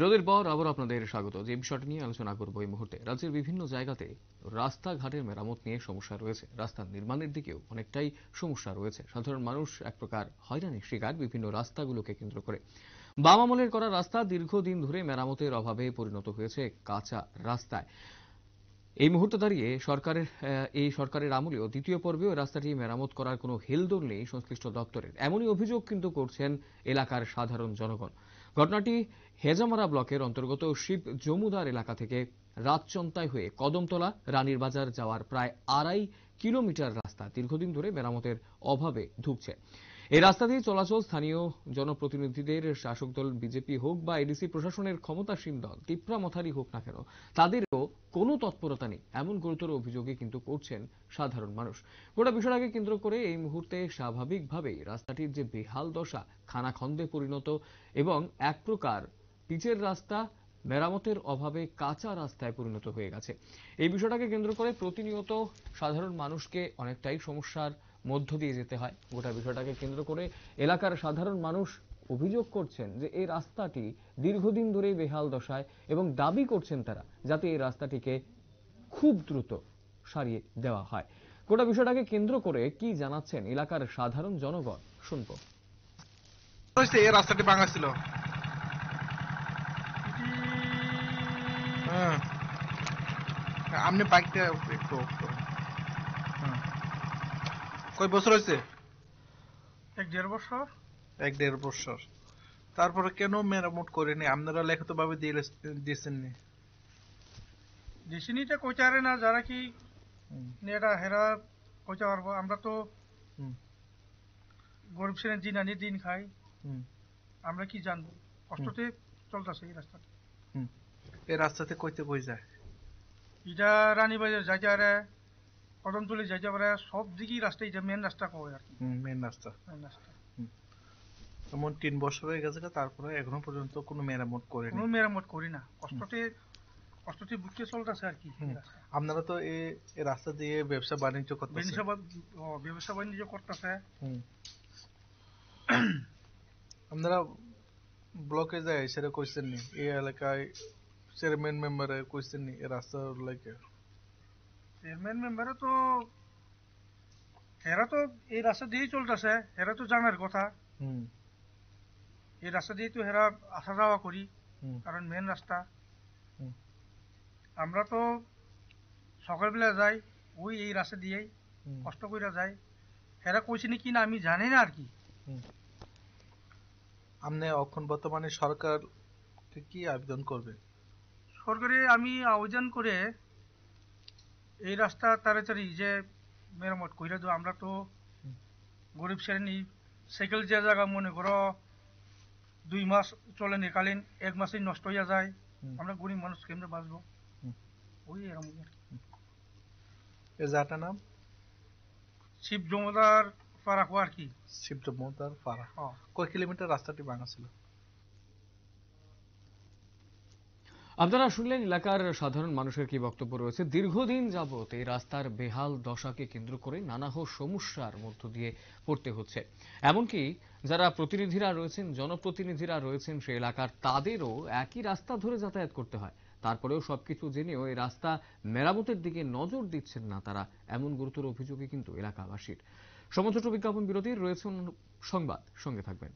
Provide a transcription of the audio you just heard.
বিরতির পর আবার আপনাদের স্বাগত যে বিষয়টি নিয়ে আলোচনা করব এই মুহূর্তে রাজ্যের বিভিন্ন জায়গাতে রাস্তাঘাটের মেরামত নিয়ে সমস্যা রয়েছে রাস্তা নির্মাণের দিকেও অনেকটাই সমস্যা রয়েছে সাধারণ মানুষ এক প্রকার হয়রানির শিকার বিভিন্ন রাস্তাগুলোকে কেন্দ্র করে বাম আমলের করা রাস্তা দীর্ঘদিন ধরে মেরামতের অভাবে পরিণত হয়েছে কাঁচা রাস্তায় এই মুহূর্তে দাঁড়িয়ে সরকারের এই সরকারের আমলেও দ্বিতীয় পর্বেও রাস্তাটি মেরামত করার কোনো হেলদোল নেই সংশ্লিষ্ট দপ্তরের এমনই অভিযোগ কিন্তু করছেন এলাকার সাধারণ জনগণ ঘটনাটি হেজামারা ব্লকের অন্তর্গত শিব জমুদার এলাকা থেকে রাতচন্তায় হয়ে কদমতলা রানীর বাজার যাওয়ার প্রায় আড়াই কিলোমিটার রাস্তা দীর্ঘদিন ধরে মেরামতের অভাবে ধুঁকছে এই রাস্তা দিয়ে চলাচল স্থানীয় জনপ্রতিনিধিদের শাসক দল বিজেপি হোক বা এডিসি প্রশাসনের ক্ষমতাসীন দল তিপ্রা মথারি হোক না কেন তাদেরও কোনো তৎপরতা নেই এমন গুরুতর অভিযোগে কিন্তু করছেন সাধারণ মানুষ গোটা বিষয়টাকে কেন্দ্র করে এই মুহূর্তে স্বাভাবিকভাবেই রাস্তাটির যে বেহাল দশা খানাখন্দে পরিণত এবং এক প্রকার পিচের রাস্তা মেরামতের অভাবে কাঁচা রাস্তায় পরিণত হয়ে গেছে এই বিষয়টাকে কেন্দ্র করে প্রতিনিয়ত সাধারণ মানুষকে অনেকটাই সমস্যার মধ্য দিয়ে যেতে হয় গোটা বিষয়টাকে কেন্দ্র করে এলাকার সাধারণ মানুষ অভিযোগ করছেন যে এই রাস্তাটি দীর্ঘদিন ধরেই বেহাল দশায় এবং দাবি করছেন তারা যাতে এই রাস্তাটিকে খুব দ্রুত সারিয়ে দেওয়া হয় গোটা বিষয়টাকে কেন্দ্র করে কি জানাচ্ছেন এলাকার সাধারণ জনগণ শুনব এই রাস্তাটি ভাঙা ছিল আপনি বাইকটা একটু কই বছর হয়েছে এক দেড় বছর এক দেড় বছর তারপরে কেন মেরামত করেনি আপনারা লেখিত ভাবে দিয়েছেননি দিয়েছেনি এটা কোচারে না যারা কি এটা হেরা কোচা পারবো আমরা তো গরিব শ্রেণীর দিন আনি দিন খাই আমরা কি জানবো কষ্টতে চলতেছে এই রাস্তাতে এই রাস্তাতে কইতে কই যায় এটা রানীবাজার যাইতে পারে কদমতলি যাইতে পারে সব দিকেই রাস্তা এটা মেন রাস্তা কয় আর মেন রাস্তা মেন রাস্তা এমন তিন বছর হয়ে গেছে তারপরে এখনো পর্যন্ত কোনো মেরামত করে কোনো মেরামত করি না কষ্টতে কষ্টতে বুকে চলতেছে আর কি আপনারা তো এই রাস্তা দিয়ে ব্যবসা বাণিজ্য করতেছে ব্যবসা বাণিজ্য করতেছে আপনারা ব্লকে যায় সেটা কইছেন এই এলাকায় চেয়ারম্যান মেম্বারে है कुछ नहीं रास्ता চেয়ারম্যান মেম্বারে তো এরা তো এই রাস্তা দিয়েই চলতেছে এরা তো জানার কথা এই রাস্তা দিয়ে তো এরা আসা যাওয়া করি কারণ মেন রাস্তা আমরা তো সকালবেলা যাই ওই এই রাস্তা দিয়েই কষ্ট করে যাই এরা কইছে কি না আমি জানি না আর কি আপনি এখন বর্তমানে সরকার কি আবেদন করবে সরকারি আমি আয়োজন করে এই রাস্তা তাড়াতাড়ি যে মেরামত করে দেবো আমরা তো গরিব শ্রেণী সাইকেল যে জায়গা মনে করো দুই মাস চলে নিকালীন এক মাসে নষ্ট হয়ে যায় আমরা গরিব মানুষ কেমনে বাঁচবো ওই এরকম এ নাম শিব জমদার পাড়া আর কি শিব জমদার পাড়া কয় কিলোমিটার রাস্তাটি ভাঙা ছিল আপনারা শুনলেন এলাকার সাধারণ মানুষের কি বক্তব্য রয়েছে দীর্ঘদিন যাবৎ এই রাস্তার বেহাল দশাকে কেন্দ্র করে নানাহ সমস্যার মধ্য দিয়ে পড়তে হচ্ছে এমনকি যারা প্রতিনিধিরা রয়েছেন জনপ্রতিনিধিরা রয়েছেন সেই এলাকার তাদেরও একই রাস্তা ধরে যাতায়াত করতে হয় তারপরেও সবকিছু জেনেও এই রাস্তা মেরামতের দিকে নজর দিচ্ছেন না তারা এমন গুরুতর অভিযোগে কিন্তু এলাকাবাসীর সমচট বিজ্ঞাপন বিরতির রয়েছে সংবাদ সঙ্গে থাকবেন